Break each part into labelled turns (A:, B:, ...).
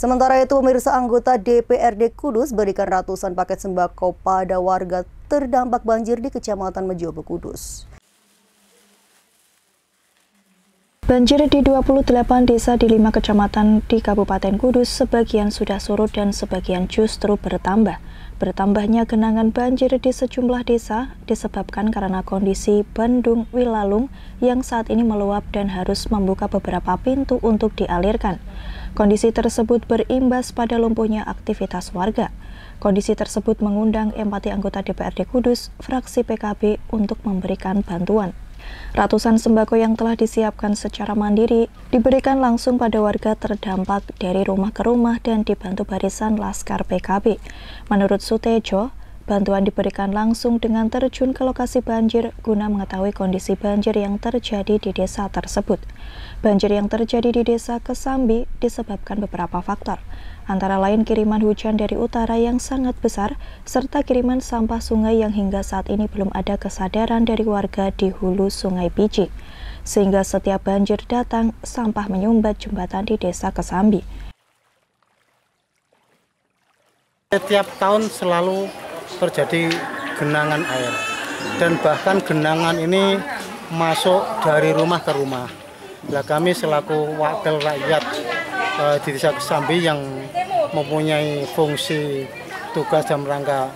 A: Sementara itu, pemirsa anggota DPRD Kudus berikan ratusan paket sembako pada warga terdampak banjir di Kecamatan Mejobo Kudus. Banjir di 28 desa di 5 kecamatan di Kabupaten Kudus sebagian sudah surut dan sebagian justru bertambah. Bertambahnya genangan banjir di sejumlah desa disebabkan karena kondisi Bandung Wilalung yang saat ini meluap dan harus membuka beberapa pintu untuk dialirkan. Kondisi tersebut berimbas pada lumpuhnya aktivitas warga. Kondisi tersebut mengundang empati anggota DPRD Kudus, fraksi PKB untuk memberikan bantuan. Ratusan sembako yang telah disiapkan secara mandiri diberikan langsung pada warga terdampak dari rumah ke rumah dan dibantu barisan Laskar PKB. Menurut Sutejo, Bantuan diberikan langsung dengan terjun ke lokasi banjir guna mengetahui kondisi banjir yang terjadi di desa tersebut. Banjir yang terjadi di desa Kesambi disebabkan beberapa faktor, antara lain kiriman hujan dari utara yang sangat besar, serta kiriman sampah sungai yang hingga saat ini belum ada kesadaran dari warga di hulu Sungai Biji. Sehingga setiap banjir datang, sampah menyumbat jembatan di desa Kesambi.
B: Setiap tahun selalu terjadi genangan air dan bahkan genangan ini masuk dari rumah ke rumah. Nah, kami selaku wakil rakyat eh, di Desa Kesambi yang mempunyai fungsi tugas dan rangka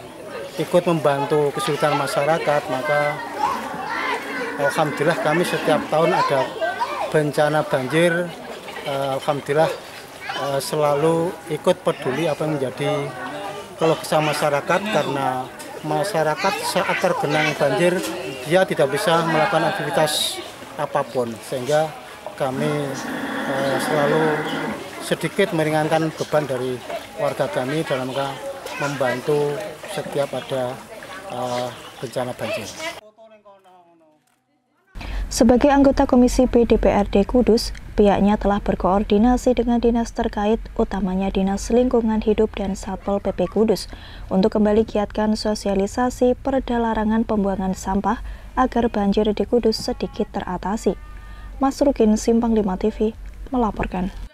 B: ikut membantu kesulitan masyarakat, maka alhamdulillah kami setiap tahun ada bencana banjir, eh, alhamdulillah eh, selalu ikut peduli apa yang menjadi kalau kesah masyarakat karena masyarakat saat tergenang banjir dia tidak bisa melakukan aktivitas apapun sehingga kami eh, selalu sedikit meringankan beban dari warga kami dalam rangka membantu setiap ada eh, bencana banjir.
A: Sebagai anggota Komisi PDPRD Kudus, Pihaknya telah berkoordinasi dengan dinas terkait, utamanya Dinas Lingkungan Hidup dan Satpol PP Kudus, untuk kembali giatkan sosialisasi perda larangan pembuangan sampah agar banjir di Kudus sedikit teratasi. Mas Rukin Simpang 5 TV melaporkan.